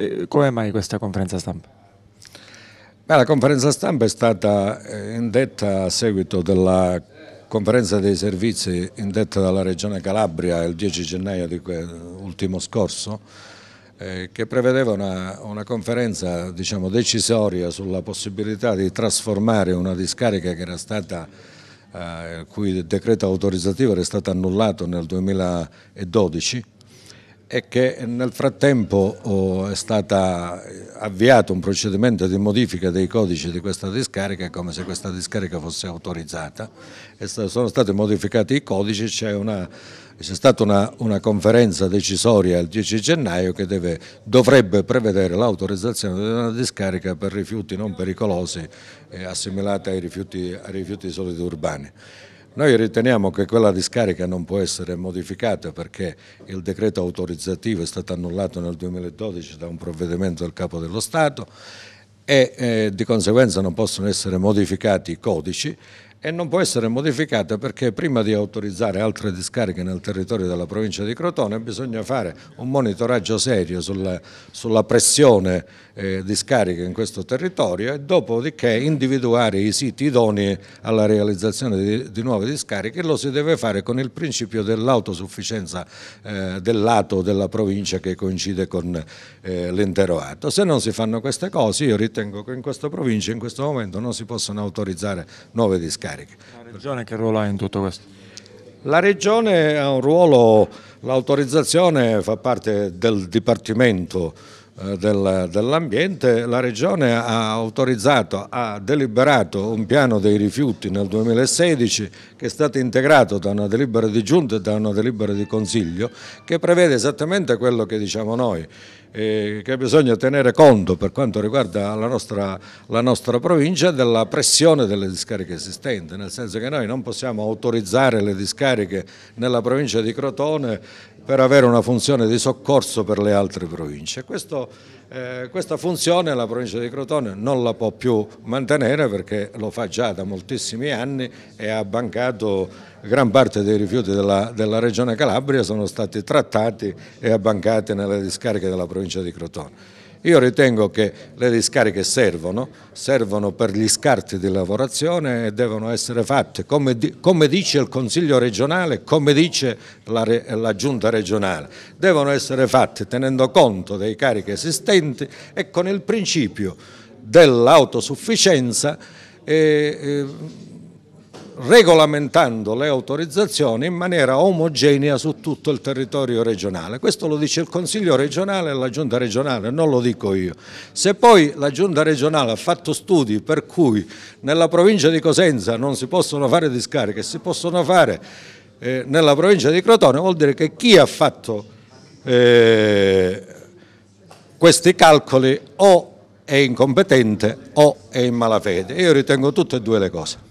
Eh, come mai questa conferenza stampa? Beh, la conferenza stampa è stata eh, indetta a seguito della conferenza dei servizi indetta dalla Regione Calabria il 10 gennaio di ultimo scorso, eh, che prevedeva una, una conferenza diciamo, decisoria sulla possibilità di trasformare una discarica che era stata eh, il cui decreto autorizzativo era stato annullato nel 2012 è che nel frattempo oh, è stato avviato un procedimento di modifica dei codici di questa discarica come se questa discarica fosse autorizzata, sono stati modificati i codici, c'è stata una, una, conferenza decisoria il 10 gennaio che deve, dovrebbe prevedere l'autorizzazione di una discarica per rifiuti non pericolosi eh, assimilata ai rifiuti, ai rifiuti solidi urbani. Noi riteniamo che quella discarica non può essere modificata perché il decreto autorizzativo è stato annullato nel 2012 da un provvedimento del Capo dello Stato e eh, di conseguenza non possono essere modificati i codici e non può essere modificata perché prima di autorizzare altre discariche nel territorio della provincia di Crotone bisogna fare un monitoraggio serio sulla, sulla pressione eh, scariche in questo territorio e dopodiché individuare i siti idonei alla realizzazione di, di nuove discariche e lo si deve fare con il principio dell'autosufficienza eh, del lato della provincia che coincide con eh, l'intero atto. Se non si fanno queste cose io ritengo che in questa provincia in questo momento non si possono autorizzare nuove discariche cariche. La Regione che ruolo ha in tutto questo? La Regione ha un ruolo, l'autorizzazione fa parte del Dipartimento eh, dell'ambiente, la Regione ha autorizzato, ha deliberato un piano dei rifiuti nel 2016 che è stato integrato da una delibera di giunta e da una delibera di consiglio che prevede esattamente quello che diciamo noi, eh, che bisogna tenere conto per quanto riguarda la nostra, la nostra provincia della pressione delle discariche esistenti, nel senso che noi non possiamo autorizzare le discariche nella provincia di Crotone per avere una funzione di soccorso per le altre province. Questo, eh, questa funzione la provincia di Crotone non la può più mantenere perché lo fa già da moltissimi anni e ha bancato gran parte dei rifiuti della, della, regione Calabria sono stati trattati e abbancati nelle discariche della provincia di Crotone. Io ritengo che le discariche servono, servono per gli scarti di lavorazione e devono essere fatte, come, come dice il Consiglio regionale, come dice la, la, Giunta regionale, devono essere fatte tenendo conto dei carichi esistenti e con il principio dell'autosufficienza. E, e, regolamentando le autorizzazioni in maniera omogenea su tutto il territorio regionale. Questo lo dice il Consiglio regionale e la Giunta regionale, non lo dico io. Se poi la Giunta regionale ha fatto studi per cui nella provincia di Cosenza non si possono fare discariche, si possono fare eh, nella provincia di Crotone, vuol dire che chi ha fatto eh, questi calcoli o è incompetente o è in malafede. Io ritengo tutte e due le cose.